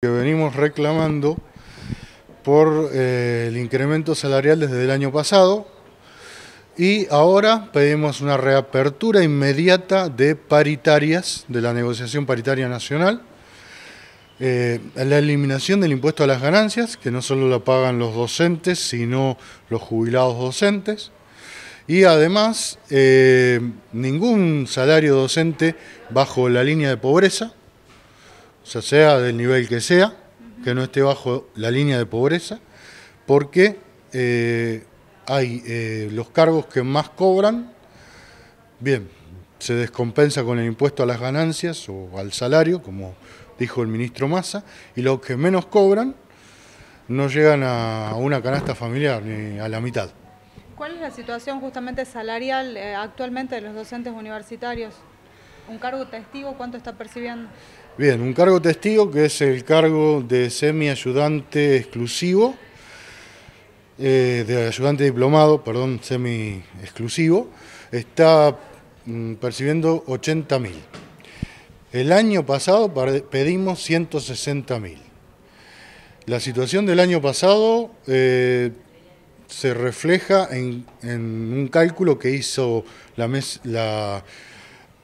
que venimos reclamando por eh, el incremento salarial desde el año pasado y ahora pedimos una reapertura inmediata de paritarias, de la negociación paritaria nacional, eh, la eliminación del impuesto a las ganancias, que no solo lo pagan los docentes, sino los jubilados docentes, y además eh, ningún salario docente bajo la línea de pobreza, o sea del nivel que sea, que no esté bajo la línea de pobreza, porque eh, hay eh, los cargos que más cobran, bien, se descompensa con el impuesto a las ganancias o al salario, como dijo el ministro Massa, y los que menos cobran no llegan a una canasta familiar ni a la mitad. ¿Cuál es la situación justamente salarial eh, actualmente de los docentes universitarios? ¿Un cargo testigo cuánto está percibiendo? Bien, un cargo testigo que es el cargo de semi-ayudante exclusivo, eh, de ayudante diplomado, perdón, semi-exclusivo, está mm, percibiendo 80.000. El año pasado pedimos 160.000. La situación del año pasado eh, se refleja en, un cálculo que hizo la, la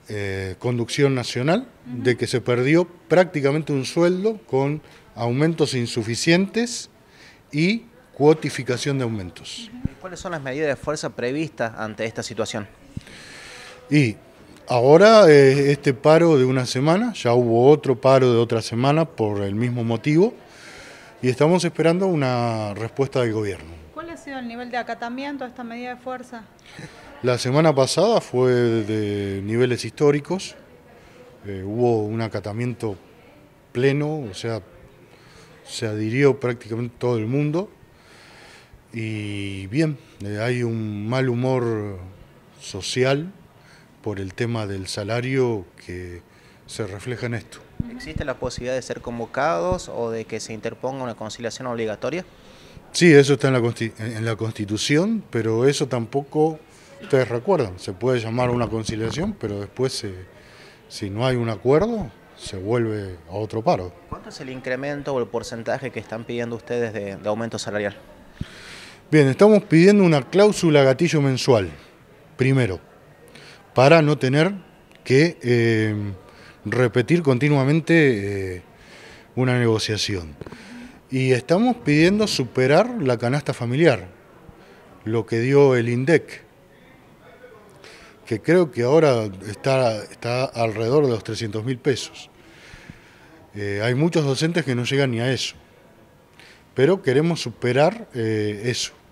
eh, conducción nacional, de que se perdió prácticamente un sueldo con aumentos insuficientes y cuotificación de aumentos. ¿Cuáles son las medidas de fuerza previstas ante esta situación? Y ahora eh, este paro de una semana, ya hubo otro paro de otra semana por el mismo motivo y estamos esperando una respuesta del gobierno. ¿Cuál ha sido el nivel de acatamiento a esta medida de fuerza? La semana pasada fue de niveles históricos, eh, hubo un acatamiento pleno, o sea, se adhirió prácticamente todo el mundo y bien, eh, hay un mal humor social por el tema del salario que se refleja en esto. ¿Existe la posibilidad de ser convocados o de que se interponga una conciliación obligatoria? Sí, eso está en en la Constitución, pero eso tampoco Ustedes recuerdan, se puede llamar una conciliación, pero después si no hay un acuerdo, se vuelve a otro paro. ¿Cuánto es el incremento o el porcentaje que están pidiendo ustedes de, aumento salarial? Bien, estamos pidiendo una cláusula gatillo mensual, primero, para no tener que eh, repetir continuamente eh, una negociación. Y estamos pidiendo superar la canasta familiar, lo que dio el INDEC, que creo que ahora está, está alrededor de los 300 mil pesos. Eh, hay muchos docentes que no llegan ni a eso, pero queremos superar eh, eso.